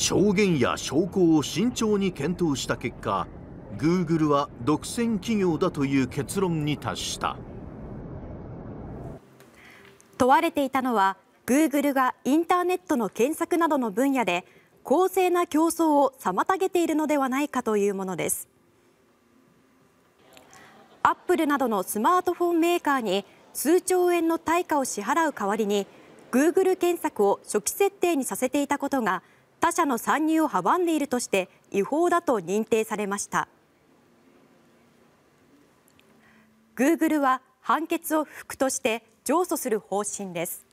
証言や証拠を慎重に検討した結果 Google は独占企業だという結論に達した問われていたのは Google がインターネットの検索などの分野で公正な競争を妨げているのではないかというものですアップルなどのスマートフォンメーカーに数兆円の対価を支払う代わりに Google 検索を初期設定にさせていたことが他社の参入を阻んでいるとして違法だと認定されました。グーグルは判決を不服として上訴する方針です。